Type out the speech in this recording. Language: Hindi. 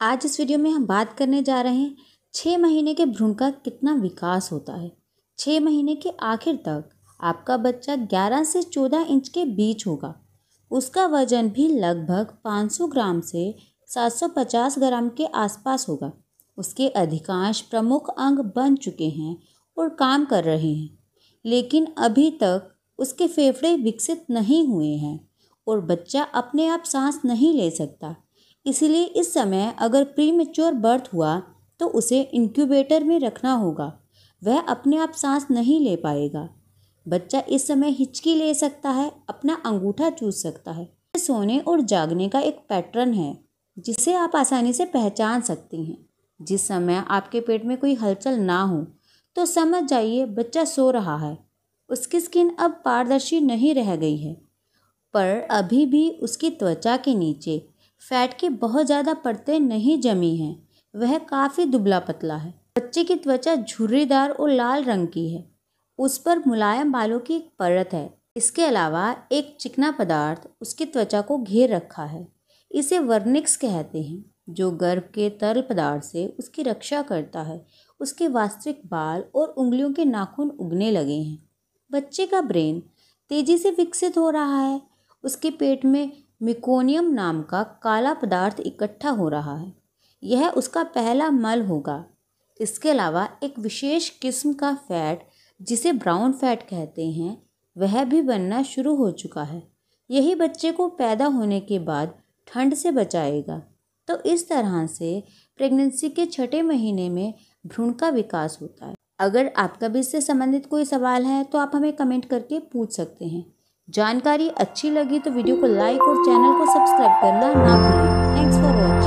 आज इस वीडियो में हम बात करने जा रहे हैं छः महीने के भ्रूण का कितना विकास होता है छः महीने के आखिर तक आपका बच्चा 11 से 14 इंच के बीच होगा उसका वजन भी लगभग 500 ग्राम से 750 ग्राम के आसपास होगा उसके अधिकांश प्रमुख अंग बन चुके हैं और काम कर रहे हैं लेकिन अभी तक उसके फेफड़े विकसित नहीं हुए हैं और बच्चा अपने आप सांस नहीं ले सकता इसलिए इस समय अगर प्री मेच्योर बर्थ हुआ तो उसे इंक्यूबेटर में रखना होगा वह अपने आप सांस नहीं ले पाएगा बच्चा इस समय हिचकी ले सकता है अपना अंगूठा चूस सकता है सोने और जागने का एक पैटर्न है जिसे आप आसानी से पहचान सकती हैं जिस समय आपके पेट में कोई हलचल ना हो तो समझ जाइए बच्चा सो रहा है उसकी स्किन अब पारदर्शी नहीं रह गई है पर अभी भी उसकी त्वचा के नीचे फैट की बहुत ज़्यादा परतें नहीं जमी हैं वह काफ़ी दुबला पतला है बच्चे की त्वचा झुर्रीदार और लाल रंग की है उस पर मुलायम बालों की एक परत है इसके अलावा एक चिकना पदार्थ उसकी त्वचा को घेर रखा है इसे वर्निक्स कहते हैं जो गर्भ के तरल पदार्थ से उसकी रक्षा करता है उसके वास्तविक बाल और उंगलियों के नाखून उगने लगे हैं बच्चे का ब्रेन तेज़ी से विकसित हो रहा है उसके पेट में मिकोनियम नाम का काला पदार्थ इकट्ठा हो रहा है यह उसका पहला मल होगा इसके अलावा एक विशेष किस्म का फैट जिसे ब्राउन फैट कहते हैं वह भी बनना शुरू हो चुका है यही बच्चे को पैदा होने के बाद ठंड से बचाएगा तो इस तरह से प्रेगनेंसी के छठे महीने में भ्रूण का विकास होता है अगर आपका भी इससे संबंधित कोई सवाल है तो आप हमें कमेंट करके पूछ सकते हैं जानकारी अच्छी लगी तो वीडियो को लाइक और चैनल को सब्सक्राइब करना ना भूलें थैंक्स फॉर वॉचिंग